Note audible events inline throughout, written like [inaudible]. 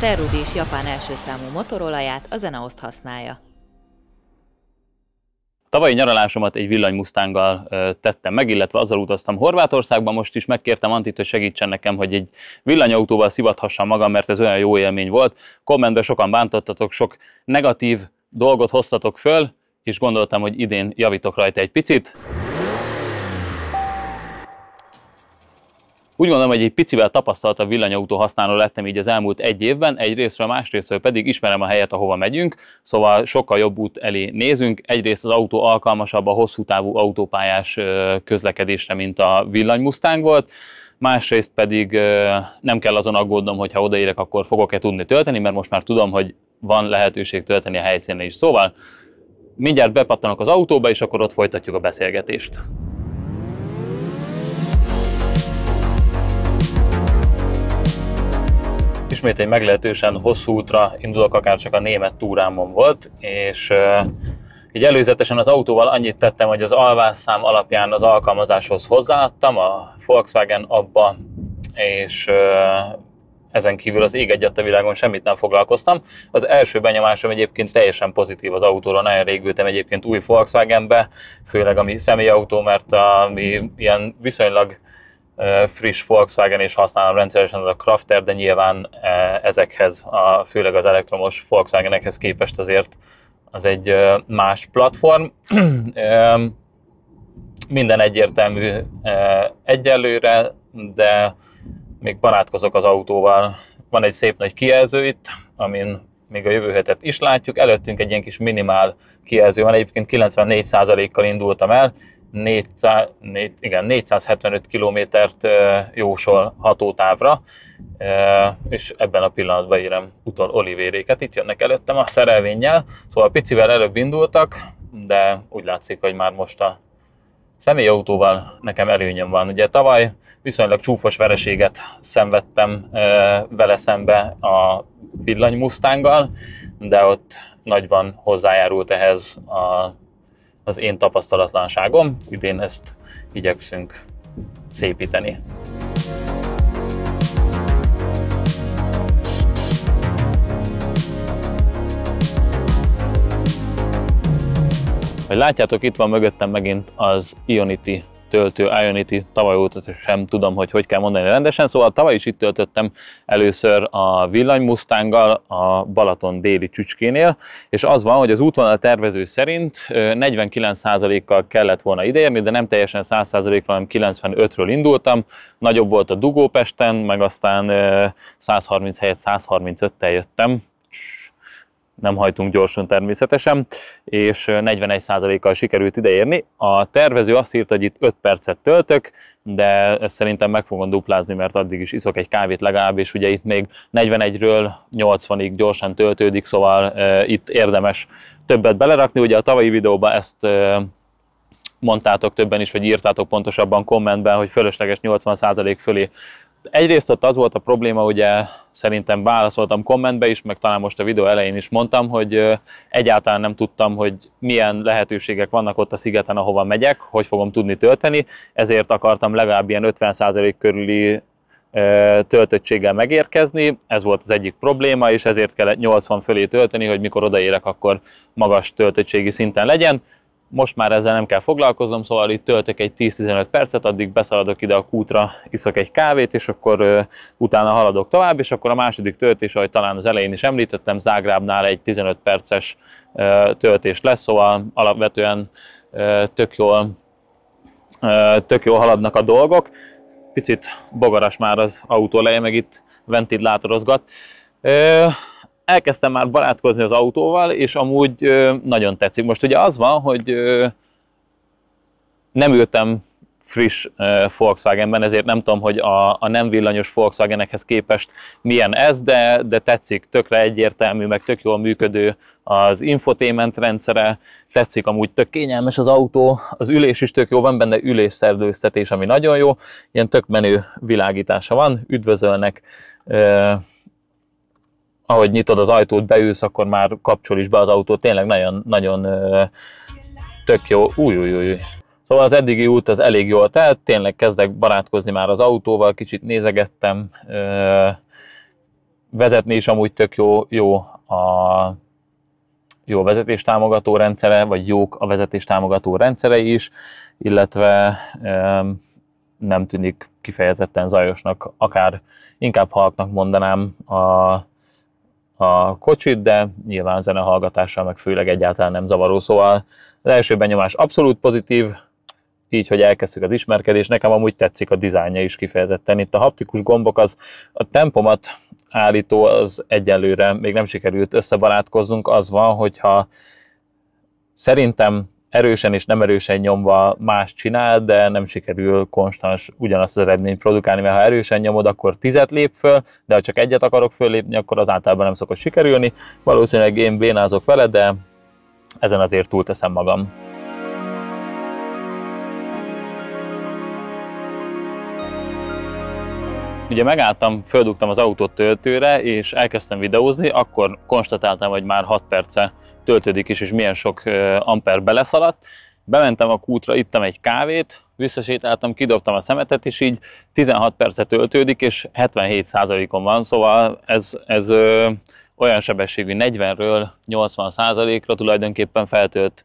Terrud és Japán első számú motorolaját a Zenaoszt használja. Tavalyi nyaralásomat egy villanymusztánggal tettem meg, illetve azzal utaztam Horvátországba, most is megkértem Antit, hogy segítsen nekem, hogy egy villanyautóval szivathassam magam, mert ez olyan jó élmény volt. Kommentben sokan bántottatok, sok negatív dolgot hoztatok föl, és gondoltam, hogy idén javítok rajta egy picit. Úgy gondolom, hogy egy picivel a villanyautó használó lettem így az elmúlt egy évben, egyrésztről, másrésztről pedig ismerem a helyet, ahova megyünk, szóval sokkal jobb út elé nézünk. Egyrészt az autó alkalmasabb a hosszú távú autópályás közlekedésre, mint a villanymustánk volt, másrészt pedig nem kell azon aggódnom, hogy ha odaérek, akkor fogok-e tudni tölteni, mert most már tudom, hogy van lehetőség tölteni a helyszínen is. Szóval mindjárt bepattanok az autóba, és akkor ott folytatjuk a beszélgetést. ismét egy meglehetősen hosszú útra indulok, akár csak a német túrámon volt, és így előzetesen az autóval annyit tettem, hogy az alvásszám alapján az alkalmazáshoz hozzáadtam, a Volkswagen abba, és ezen kívül az ég egyet a világon semmit nem foglalkoztam. Az első benyomásom egyébként teljesen pozitív az autóra, nagyon régültem egyébként új Volkswagenbe, főleg ami személyautó, mert ami ilyen viszonylag friss Volkswagen és használom rendszeresen a Crafter, de nyilván ezekhez, a, főleg az elektromos Volkswagenekhez képest azért az egy más platform. Minden egyértelmű egyelőre, de még barátkozok az autóval. Van egy szép nagy kijelző itt, amin még a jövő hetet is látjuk. Előttünk egy ilyen kis minimál kijelző van, egyébként 94%-kal indultam el, 400, igen, 475 kilométert jósol hatótávra, és ebben a pillanatban érem utol Olivéréket, itt jönnek előttem a szerelvénnyel, szóval picivel előbb indultak, de úgy látszik, hogy már most a személyautóval nekem előnyöm van. Ugye tavaly viszonylag csúfos vereséget szenvedtem vele szembe a villany Mustanggal, de ott nagyban hozzájárult ehhez a az én tapasztalatlanságom, idén ezt igyekszünk szépíteni. Hogy látjátok, itt van mögöttem megint az Ionity töltő Ionity tavaly óta sem tudom, hogy hogy kell mondani rendesen, szóval tavaly is itt töltöttem először a villany a Balaton déli csücskénél, és az van, hogy az útvonal tervező szerint 49%-kal kellett volna ideérni, de nem teljesen 100%-ra, hanem 95-ről indultam, nagyobb volt a dugópesten, meg aztán 130 helyett 135-tel jöttem, nem hajtunk gyorsan természetesen, és 41%-kal sikerült ideérni. A tervező azt írta, hogy itt 5 percet töltök, de ezt szerintem meg fogom duplázni, mert addig is iszok egy kávét legalább, és ugye itt még 41-ről 80-ig gyorsan töltődik, szóval e, itt érdemes többet belerakni. Ugye a tavalyi videóban ezt e, mondtátok többen is, vagy írtátok pontosabban kommentben, hogy fölösleges 80% fölé Egyrészt ott az volt a probléma, ugye szerintem válaszoltam kommentbe is, meg talán most a videó elején is mondtam, hogy egyáltalán nem tudtam, hogy milyen lehetőségek vannak ott a szigeten, ahova megyek, hogy fogom tudni tölteni, ezért akartam legalább ilyen 50% körüli töltöttséggel megérkezni, ez volt az egyik probléma, és ezért kellett 80 fölé tölteni, hogy mikor odaérek, akkor magas töltöttségi szinten legyen most már ezzel nem kell foglalkoznom, szóval itt töltök egy 10-15 percet, addig beszaladok ide a kútra, iszok egy kávét, és akkor ö, utána haladok tovább, és akkor a második töltés, ahogy talán az elején is említettem, Zágrábnál egy 15 perces ö, töltés lesz, szóval alapvetően ö, tök jól, ö, tök jól haladnak a dolgok. Picit bogaras már az autó leje, meg itt ventilátorozgat. Ö, elkezdtem már barátkozni az autóval, és amúgy ö, nagyon tetszik. Most ugye az van, hogy ö, nem ültem friss ö, Volkswagenben, ezért nem tudom, hogy a, a nem villanyos Volkswagenekhez képest milyen ez, de, de tetszik, tökre egyértelmű, meg tök jól működő az infotainment rendszere, tetszik amúgy tök kényelmes az autó, az ülés is tök jó, van benne ülésszerdőztetés, ami nagyon jó, ilyen tök menő világítása van, üdvözölnek, ö, ahogy nyitod az ajtót, beülsz, akkor már kapcsol is be az autó. Tényleg nagyon, nagyon tök jó. Új, új, új. Szóval az eddigi út az elég jól telt, tényleg kezdek barátkozni már az autóval, kicsit nézegettem, vezetni is amúgy tök jó, jó a jó vezetéstámogató rendszere, vagy jók a vezetéstámogató rendszerei is, illetve nem tűnik kifejezetten zajosnak, akár inkább halknak mondanám a a kocsit, de nyilván zene hallgatással meg főleg egyáltalán nem zavaró, szóval az első benyomás abszolút pozitív, így, hogy elkezdtük az ismerkedést, nekem amúgy tetszik a dizájnja is kifejezetten. Itt a haptikus gombok, az a tempomat állító, az egyelőre még nem sikerült összebarátkoznunk, az van, hogyha szerintem erősen és nem erősen nyomva más csinál, de nem sikerül konstans ugyanazt az eredményt produkálni, mert ha erősen nyomod, akkor tizet lép föl, de ha csak egyet akarok föllépni, akkor az általában nem szokott sikerülni. Valószínűleg én bénázok vele, de ezen azért túlteszem magam. ugye megálltam, földugtam az autót töltőre, és elkezdtem videózni, akkor konstatáltam, hogy már 6 perce töltődik is, és milyen sok amper beleszaladt. Bementem a kútra, ittam egy kávét, visszasétáltam, kidobtam a szemetet, és így 16 percet töltődik, és 77%-on van, szóval ez, ez ö, olyan sebességű 40-ről 80%-ra tulajdonképpen feltölt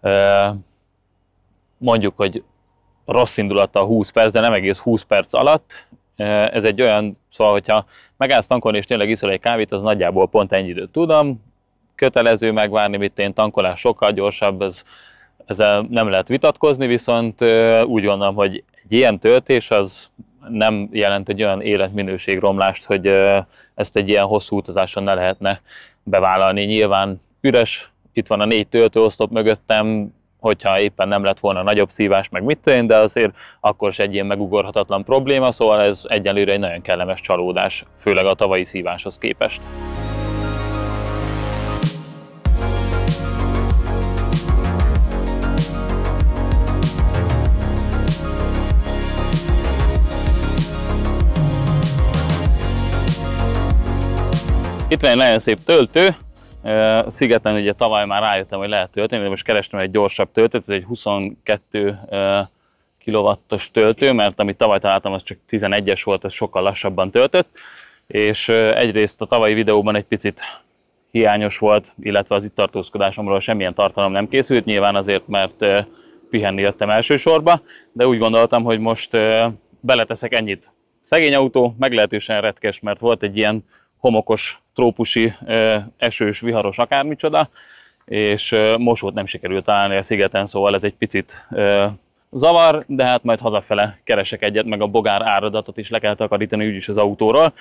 ö, mondjuk, hogy rossz indulata 20 perc, de nem egész 20 perc alatt. Ez egy olyan, szóval, hogyha megállsz tankolni és tényleg iszol egy kávét, az nagyjából pont ennyi időt tudom, kötelező megvárni, mint én tankolás sokkal gyorsabb, ez, ezzel nem lehet vitatkozni, viszont úgy gondolom, hogy egy ilyen töltés az nem jelent egy olyan életminőségromlást, hogy ezt egy ilyen hosszú utazáson ne lehetne bevállalni. Nyilván üres, itt van a négy töltőosztop mögöttem, hogyha éppen nem lett volna nagyobb szívás, meg mit tőn, de azért akkor is egy ilyen megugorhatatlan probléma, szóval ez egyelőre egy nagyon kellemes csalódás, főleg a tavalyi szíváshoz képest. itt van egy nagyon szép töltő, szigeten ugye tavaly már rájöttem, hogy lehet tölteni, de most kerestem egy gyorsabb töltőt, ez egy 22 kilovattos töltő, mert amit tavaly találtam, az csak 11-es volt, ez sokkal lassabban töltött, és egyrészt a tavalyi videóban egy picit hiányos volt, illetve az itt tartózkodásomról semmilyen tartalom nem készült, nyilván azért, mert pihenni jöttem elsősorba, de úgy gondoltam, hogy most beleteszek ennyit. Szegény autó, meglehetősen retkes, mert volt egy ilyen homokos, trópusi, esős, viharos, akármicsoda, és mosót nem sikerült találni a szigeten, szóval ez egy picit zavar, de hát majd hazafele keresek egyet, meg a bogár áradatot is le kell takarítani úgyis az autóról.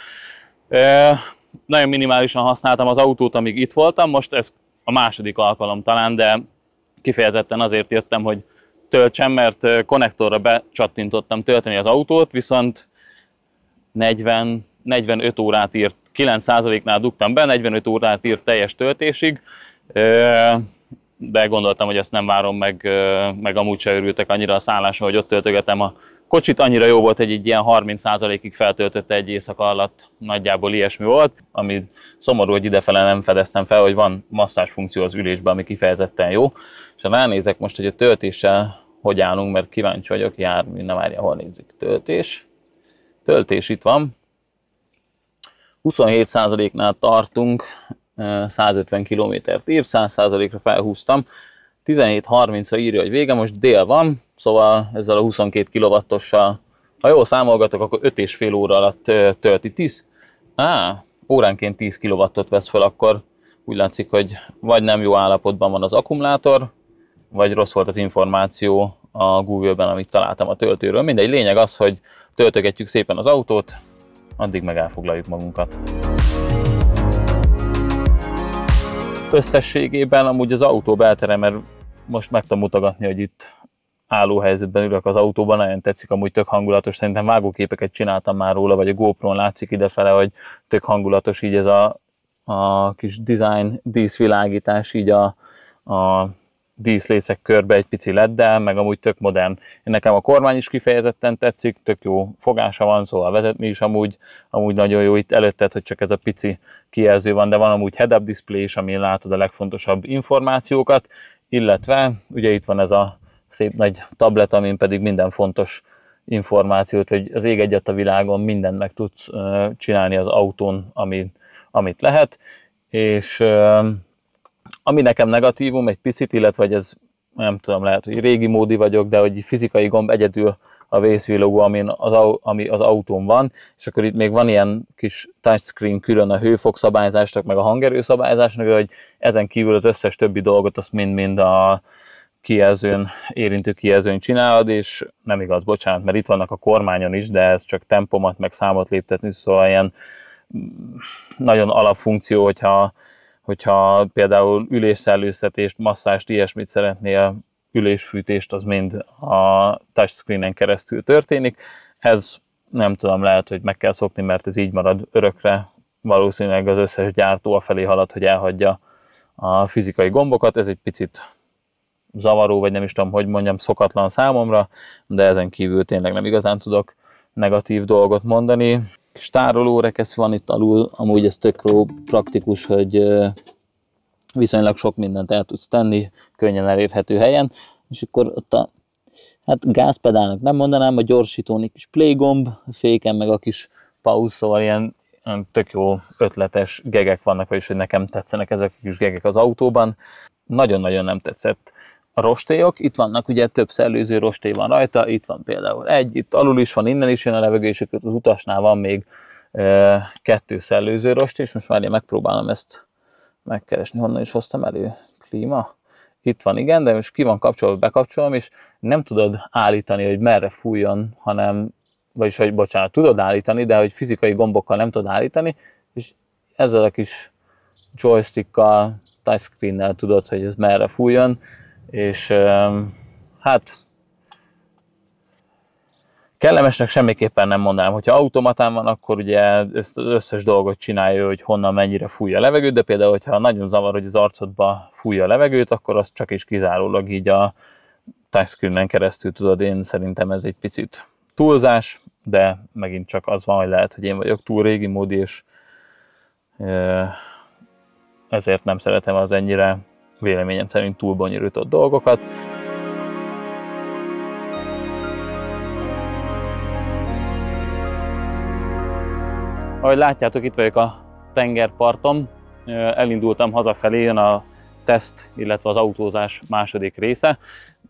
Nagyon minimálisan használtam az autót, amíg itt voltam, most ez a második alkalom talán, de kifejezetten azért jöttem, hogy töltsem, mert konnektorra becsattintottam tölteni az autót, viszont 40, 45 órát írt 9%-nál dugtam be, 45 órát írt teljes töltésig, de gondoltam, hogy ezt nem várom, meg, meg amúgy se örültek annyira a szálláson, hogy ott töltögetem a kocsit. Annyira jó volt, hogy egy ilyen 30%-ig feltöltötte egy éjszaka alatt, nagyjából ilyesmi volt, ami szomorú, hogy idefele nem fedeztem fel, hogy van masszás funkció az ülésben, ami kifejezetten jó. És ha ránézek most, hogy a töltéssel hogy állunk, mert kíváncsi vagyok, mi nem várja, hol nézik, töltés. Töltés itt van, 27%-nál tartunk, 150 kilométert ír, 100%-ra felhúztam. 17.30-ra írja, hogy vége, most dél van, szóval ezzel a 22 kilovattossal, ha jól számolgatok, akkor 5,5 óra alatt tölti 10. Á, óránként 10 kilovattot vesz fel, akkor úgy látszik, hogy vagy nem jó állapotban van az akkumulátor, vagy rossz volt az információ a Google-ben, amit találtam a töltőről. Mindegy, lényeg az, hogy töltögetjük szépen az autót, addig meg elfoglaljuk magunkat. Összességében amúgy az autó beltere, mert most meg tudom mutatni, hogy itt álló helyzetben ülök az autóban, nagyon tetszik, amúgy tök hangulatos, szerintem vágóképeket csináltam már róla, vagy a GoPro-n látszik idefele, hogy tök hangulatos így ez a, a kis design, díszvilágítás így a, a díszlészek körbe egy pici leddel, meg amúgy tök modern. Nekem a kormány is kifejezetten tetszik, tök jó fogása van, szóval vezetni is amúgy, amúgy nagyon jó itt előtted, hogy csak ez a pici kijelző van, de van amúgy head-up display is, amin látod a legfontosabb információkat, illetve ugye itt van ez a szép nagy tablet, amin pedig minden fontos információt, hogy az ég egyet a világon mindent meg tudsz csinálni az autón, amit, amit lehet, és ami nekem negatívum egy picit, illetve hogy ez nem tudom, lehet, hogy régi módi vagyok, de hogy fizikai gomb egyedül a vészvillogó, az, ami az autón van, és akkor itt még van ilyen kis touchscreen külön a hőfok szabályzásnak, meg a hangerő szabályzásnak, hogy ezen kívül az összes többi dolgot azt mind-mind a kijelzőn, érintő kijelzőn csinálod, és nem igaz, bocsánat, mert itt vannak a kormányon is, de ez csak tempomat, meg számot léptetni, szóval ilyen mm, nagyon alapfunkció, hogyha hogyha például ülésszellőztetést, masszást, ilyesmit szeretnél, ülésfűtést, az mind a touchscreenen keresztül történik. Ez nem tudom, lehet, hogy meg kell szokni, mert ez így marad örökre. Valószínűleg az összes gyártó a felé halad, hogy elhagyja a fizikai gombokat. Ez egy picit zavaró, vagy nem is tudom, hogy mondjam, szokatlan számomra, de ezen kívül tényleg nem igazán tudok negatív dolgot mondani kis tárolórekesz van itt alul, amúgy ez tök jó, praktikus, hogy viszonylag sok mindent el tudsz tenni, könnyen elérhető helyen, és akkor ott a hát gázpedálnak nem mondanám, a gyorsítón egy kis a féken meg a kis pauz, szóval ilyen tök jó ötletes gegek vannak, vagyis hogy nekem tetszenek ezek a kis gegek az autóban. Nagyon-nagyon nem tetszett a rostélyok, itt vannak ugye több szellőző rostély van rajta, itt van például egy, itt alul is van, innen is jön a levegő, és az utasnál van még e, kettő szellőző rostély, és most már én megpróbálom ezt megkeresni, honnan is hoztam elő, klíma, itt van, igen, de most ki van kapcsolva, bekapcsolom, és nem tudod állítani, hogy merre fújjon, hanem, vagyis, hogy bocsánat, tudod állítani, de hogy fizikai gombokkal nem tudod állítani, és ezzel a kis joystickkal, touchscreennel tudod, hogy ez merre fújjon, és hát kellemesnek semmiképpen nem mondanám. Hogyha automatán van, akkor ugye ezt az összes dolgot csinálja, hogy honnan mennyire fújja a levegőt, de például, hogyha nagyon zavar, hogy az arcodba fújja a levegőt, akkor az csak is kizárólag így a touchscreen keresztül tudod, én szerintem ez egy picit túlzás, de megint csak az van, hogy lehet, hogy én vagyok túl régi módi, és eh, ezért nem szeretem az ennyire véleményem szerint túl bonyolított dolgokat. Ahogy látjátok, itt vagyok a tengerparton. Elindultam hazafelé, jön a teszt, illetve az autózás második része.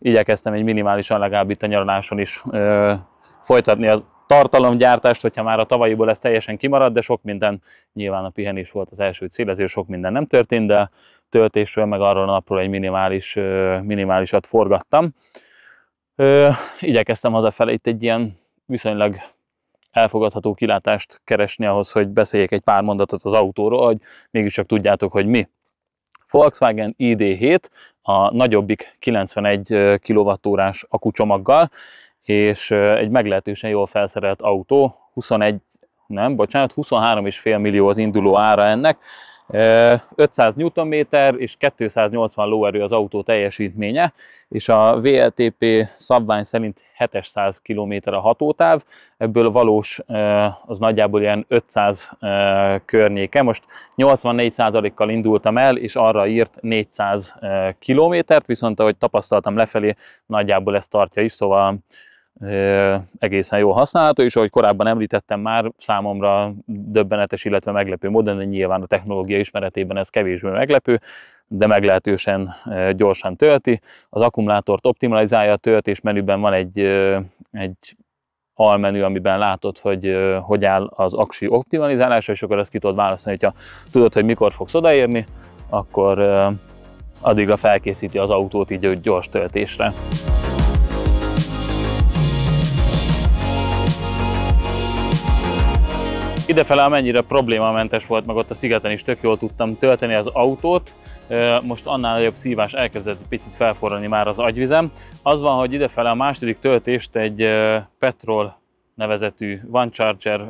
Igyekeztem egy minimálisan legalább itt a nyaraláson is ö, folytatni a tartalomgyártást, hogyha már a tavalyiból ez teljesen kimaradt, de sok minden nyilván a pihenés volt az első cél, ezért sok minden nem történt, de töltésről, meg arról a napról egy minimális, minimálisat forgattam. Igyekeztem hazafelé itt egy ilyen viszonylag elfogadható kilátást keresni ahhoz, hogy beszéljek egy pár mondatot az autóról, hogy mégiscsak tudjátok, hogy mi. Volkswagen ID7 a nagyobbik 91 kWh akucsomaggal, és egy meglehetősen jól felszerelt autó, 21, nem, bocsánat, 23,5 millió az induló ára ennek, 500 Nm és 280 lóerő az autó teljesítménye, és a VLTP szabvány szerint 700 km a hatótáv, ebből valós az nagyjából ilyen 500 környéke. Most 84%-kal indultam el, és arra írt 400 kilométert, viszont ahogy tapasztaltam lefelé, nagyjából ezt tartja is, szóval egészen jól használható, és ahogy korábban említettem már, számomra döbbenetes, illetve meglepő módon, de nyilván a technológia ismeretében ez kevésbé meglepő, de meglehetősen gyorsan tölti. Az akkumulátort optimalizálja a töltés menüben, van egy, egy almenü, amiben látod, hogy hogy áll az aksi optimalizálása, és akkor ezt ki tudod választani, hogyha tudod, hogy mikor fogsz odaérni, akkor addigra felkészíti az autót így gyors töltésre. Idefele amennyire problémamentes volt, meg ott a szigeten is tök jól tudtam tölteni az autót, most annál nagyobb szívás elkezdett picit felforrani már az agyvizem. Az van, hogy idefele a második töltést egy petrol nevezetű One Charger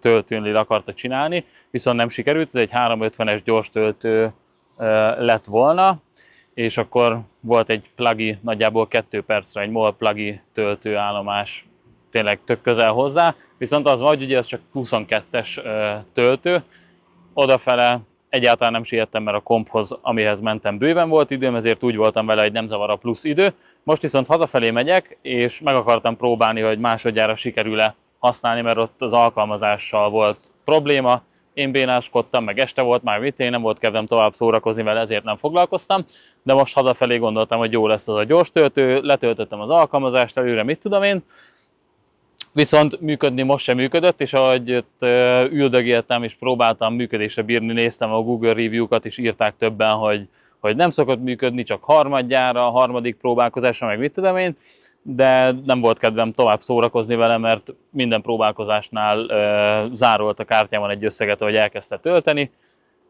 töltőnél akarta csinálni, viszont nem sikerült, ez egy 350-es gyors töltő lett volna, és akkor volt egy plugi nagyjából 2 percre egy MOL plugi töltőállomás tényleg tök közel hozzá, viszont az van, hogy ugye ez csak 22-es töltő, odafele egyáltalán nem siettem, mert a komphoz, amihez mentem, bőven volt időm, ezért úgy voltam vele, hogy nem zavar a plusz idő. Most viszont hazafelé megyek, és meg akartam próbálni, hogy másodjára sikerül-e használni, mert ott az alkalmazással volt probléma, én bénáskodtam, meg este volt már vitén, nem volt kedvem tovább szórakozni vele, ezért nem foglalkoztam, de most hazafelé gondoltam, hogy jó lesz az a gyors töltő, letöltöttem az alkalmazást előre, mit tudom én, Viszont működni most sem működött, és ahogy ott üldögéltem és próbáltam működésre bírni, néztem a Google review-kat, és írták többen, hogy, hogy nem szokott működni, csak harmadjára, a harmadik próbálkozásra, meg mit tudom én, de nem volt kedvem tovább szórakozni vele, mert minden próbálkozásnál ö, zárolt a kártyában egy összeget, ahogy elkezdte tölteni,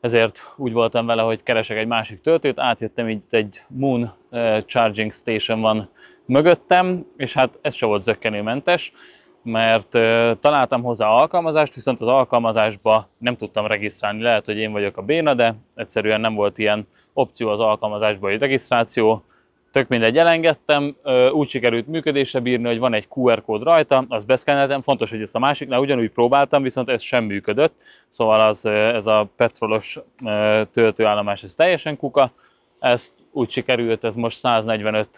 ezért úgy voltam vele, hogy keresek egy másik töltőt, átjöttem, így egy Moon Charging Station van mögöttem, és hát ez se volt zöggenőmentes mert találtam hozzá alkalmazást, viszont az alkalmazásba nem tudtam regisztrálni. Lehet, hogy én vagyok a béna, de egyszerűen nem volt ilyen opció az alkalmazásba, hogy regisztráció. Tök mindegy, elengedtem, úgy sikerült működésre bírni, hogy van egy QR kód rajta, azt beszkenneltem, fontos, hogy ezt a másiknál ugyanúgy próbáltam, viszont ez sem működött, szóval az, ez a petrolos töltőállomás, ez teljesen kuka, ezt úgy sikerült, ez most 145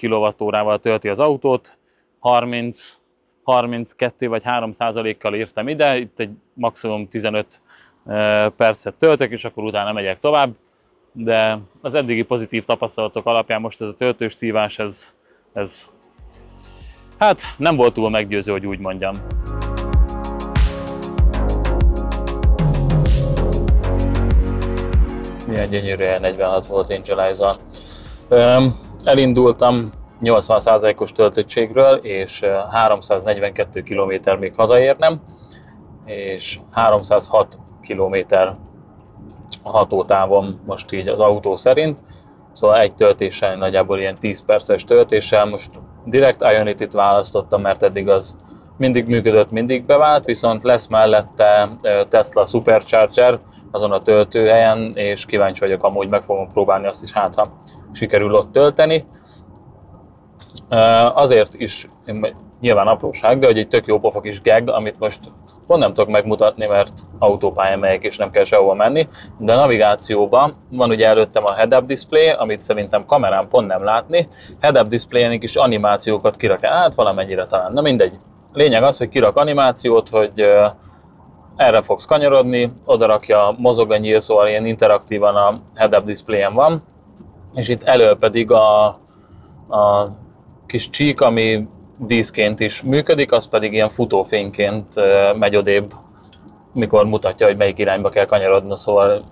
kWh-val tölti az autót, 30 32 vagy 3 százalékkal írtam ide, itt egy maximum 15 e, percet töltök, és akkor utána megyek tovább, de az eddigi pozitív tapasztalatok alapján most ez a töltős szívás, ez, ez hát nem volt túl meggyőző, hogy úgy mondjam. Milyen gyönyörűen 46 volt Angelizer. Elindultam 80%-os töltöttségről, és 342 eh, km még hazaérnem, és 306 km a hatótávon most így az autó szerint, szóval egy töltéssel, nagyjából ilyen 10 perces töltéssel, most direkt Ionity-t választottam, mert eddig az mindig működött, mindig bevált, viszont lesz mellette eh, Tesla Supercharger azon a töltőhelyen, és kíváncsi vagyok, amúgy meg fogom próbálni azt is, hát ha sikerül ott tölteni. Azért is, nyilván apróság, de hogy egy tök jó pofa kis gag, amit most pont nem tudok megmutatni, mert autópálya megyek és nem kell sehova menni, de a navigációban van ugye előttem a head-up display, amit szerintem kamerán pont nem látni, head-up displayen kis animációkat kirak át, valamennyire talán, na mindegy. Lényeg az, hogy kirak animációt, hogy erre fogsz kanyarodni, odarakja, mozog a nyíl, szóval ilyen interaktívan a head-up display van, és itt elő pedig a, a kis csík, ami díszként is működik, az pedig ilyen futófényként megy odébb, mikor mutatja, hogy melyik irányba kell kanyarodni, szóval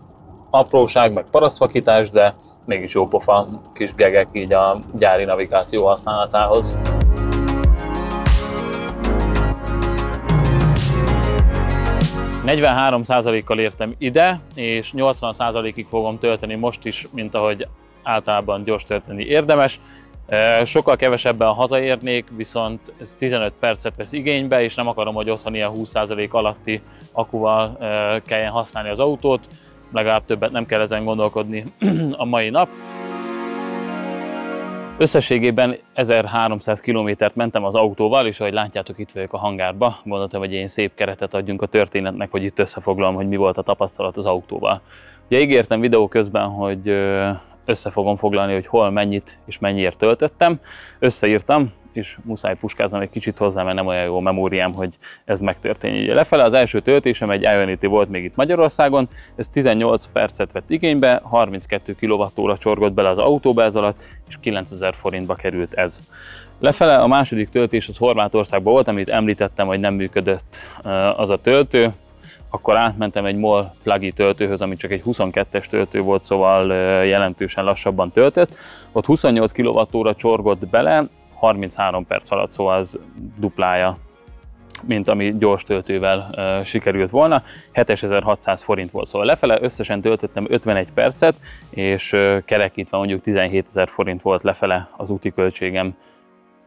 apróság, meg parasztvakítás, de mégis jó pofa kis gegek így a gyári navigáció használatához. kal értem ide, és 80%-ig fogom tölteni most is, mint ahogy általában gyors tölteni érdemes. Sokkal kevesebben hazaérnék, viszont ez 15 percet vesz igénybe, és nem akarom, hogy otthon ilyen 20% alatti akuval kelljen használni az autót, legalább többet nem kell ezen gondolkodni [clears throat] a mai nap. Összességében 1300 kilométert mentem az autóval, és ahogy látjátok, itt vagyok a hangárba. Gondoltam, hogy ilyen szép keretet adjunk a történetnek, hogy itt összefoglalom, hogy mi volt a tapasztalat az autóval. Ugye ígértem videó közben, hogy össze fogom foglalni, hogy hol mennyit és mennyiért töltöttem. Összeírtam, és muszáj puskáznom egy kicsit hozzá, mert nem olyan jó memóriám, hogy ez megtörténjen. Ugye lefele az első töltésem egy Ionity volt még itt Magyarországon, ez 18 percet vett igénybe, 32 kWh csorgott bele az autóba ez alatt, és 9000 forintba került ez. Lefele a második töltés az Horvátországban volt, amit említettem, hogy nem működött az a töltő, akkor átmentem egy MOL plug töltőhöz, ami csak egy 22-es töltő volt, szóval jelentősen lassabban töltött. Ott 28 kWh csorgott bele, 33 perc alatt, szóval az duplája mint ami gyors töltővel e, sikerült volna. 7600 forint volt, szóval lefele összesen töltöttem 51 percet, és e, kerekítve mondjuk 17000 forint volt lefele az úti költségem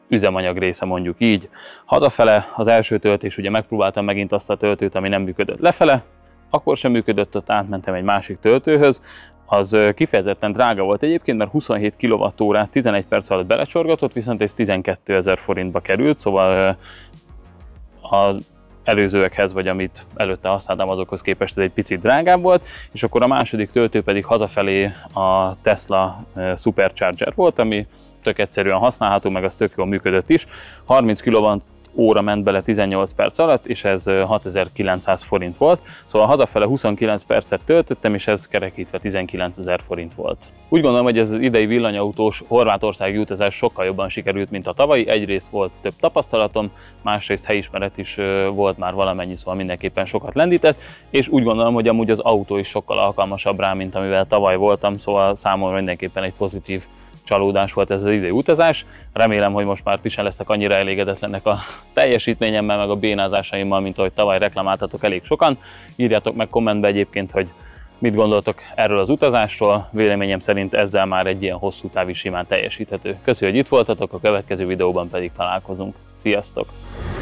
üzemanyag része mondjuk így. Hazafele az első töltés, ugye megpróbáltam megint azt a töltőt, ami nem működött lefele, akkor sem működött, ott átmentem egy másik töltőhöz, az kifejezetten drága volt egyébként, mert 27 kWh 11 perc alatt belecsorgatott, viszont ez 12 ezer forintba került, szóval az előzőekhez, vagy amit előtte használtam, azokhoz képest ez egy picit drágább volt, és akkor a második töltő pedig hazafelé a Tesla Supercharger volt, ami tök egyszerűen használható, meg az tök jól működött is. 30 kW óra ment bele 18 perc alatt, és ez 6900 forint volt. Szóval hazafele 29 percet töltöttem, és ez kerekítve 19000 forint volt. Úgy gondolom, hogy ez az idei villanyautós horvátországi utazás sokkal jobban sikerült, mint a tavalyi. Egyrészt volt több tapasztalatom, másrészt helyismeret is volt már valamennyi, szóval mindenképpen sokat lendített, és úgy gondolom, hogy amúgy az autó is sokkal alkalmasabb rá, mint amivel tavaly voltam, szóval számomra mindenképpen egy pozitív csalódás volt ez az idei izé utazás. Remélem, hogy most már ti sem leszek annyira elégedetlenek a teljesítményemmel, meg a bénázásaimmal, mint ahogy tavaly reklamáltatok elég sokan. Írjátok meg kommentbe egyébként, hogy mit gondoltok erről az utazásról. Véleményem szerint ezzel már egy ilyen hosszú távi simán teljesíthető. Köszönöm, hogy itt voltatok, a következő videóban pedig találkozunk. Sziasztok!